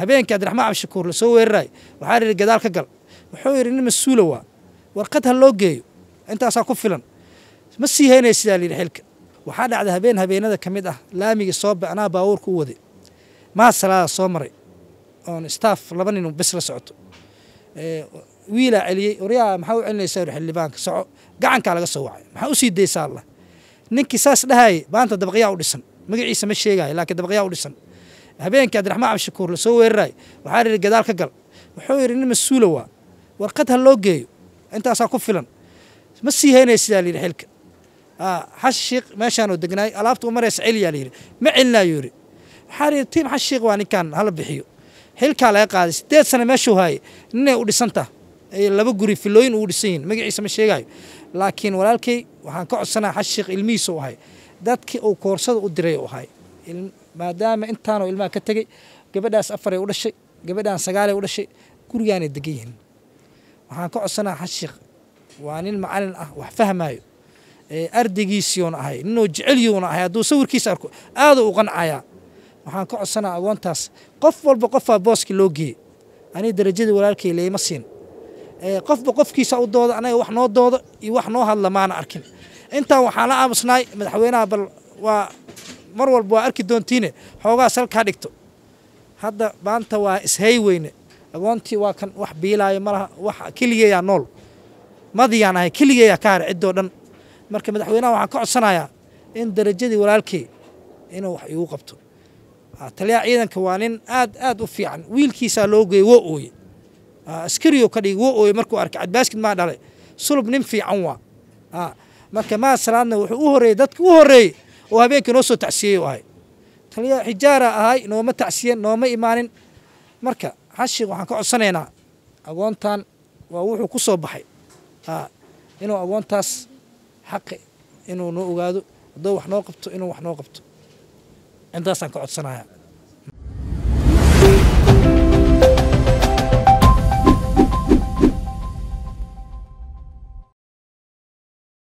habeenkii cabdiraxmaan cabdishakuur lasoo weerarayo waxaan idhi gadaal ka gal wuxuu yidhi nin mas-uula waa warqad ha loo geeyo intaasaa ku filan ma sii haynaya sidaa layidhi xilka waxaa dhacday habeen habeenada ka mid ah laamigii soo anaa baabuurka u waday maasalaada soo maray oon istaaf laba nin bes la socoto wiilaa celiyey oryaa maxaa u celinaysaa xildhibaanka soco gacankaa laga soo wacay maxaa usii daysaa allah ninkii saas dhahayay maanta dabaqyaa u dhisan magaciisa ma sheegayo laakiin dabaqyaa u dhisan habeenkii abdiraxmaan cabdishakuur lasoo weerarayo waxaan idhi gadaal ka gal wuxuu yidhi nin mas-uula waa warqad ha loo geeyo intaasaa ku filan ma sii haynaya sidaa layidhi xilka ah, xashi shiikh degnaay alaabta u maraysa celiyaa layidhi ma celinaayo yidhi waxaan yidhi tiim xashi waa ninkaan hala bixiyo xilkaa laga qaaday sideed sano meeshuu haayay ninay u dhisantaa laba guri filooyin uu dhisan yihin magaciisa ma sheegaayo laakiin walaalkay waxaan ka codsanaa xashi shiikh ilmihiisa u ahay dadkii uu koorsada u diray u ahay maadaama intaanoo ilmaha ka tegay gabadhaas afaray u dhashay gabadhaan sagaalay u dhashay gurigaanay degan yihiin waxaan ka codsanaa xashiikh waa nin macalin ah wax fahmaayo ardaygiisiiuun ahay ninoo jeceliyuuna ahay hadduu sawirkiisa arko aaduu u qancayaa waxaan ka codsanaa agoontaas qof walba qofaa booski loo geeyey aniga darajadii walaalkay leema siin qofba qofkiisa u dooda anaga wax noo doodo iyo wax noo hadla maana arkin intaan waxaan la aamusnaay madaxweynaha bal waa mar walba waa arki doontiine xoogaa salkaa dhigto hadda maanta waa ishay weyne agoontii waa kan wax biilaayo malaha wax keligeeyaa nool madiyaan ahay keligeeyaa ka hara ciddoo dhan marka madaxweynaha waxaan ka codsanayaa in darajadii walaalkey inuu wax iigu qabto taliyaha ciidanka waa nin aad aad u fiican wiilkiisaa loo geeyey woo ooye askariyo ka dhigi woo ooye markuu arkay cadbaaskid maa dhalay sulub nin fiican waa marka maasalaadna wuxuu u horreeyey dadka u horreeyey oo habeenkii noo soo tacsiyey ahay taliya xijaara ahay nooma tacsiyen nooma imaanin marka xashiga waxaan ka codsanaynaa agoontan waa wuxuu ku soo baxay inuu agoontaas xaqi inuu noo ogaado hadduu wax noo qabto inuu wax noo qabto intaasaan ka codsanayaa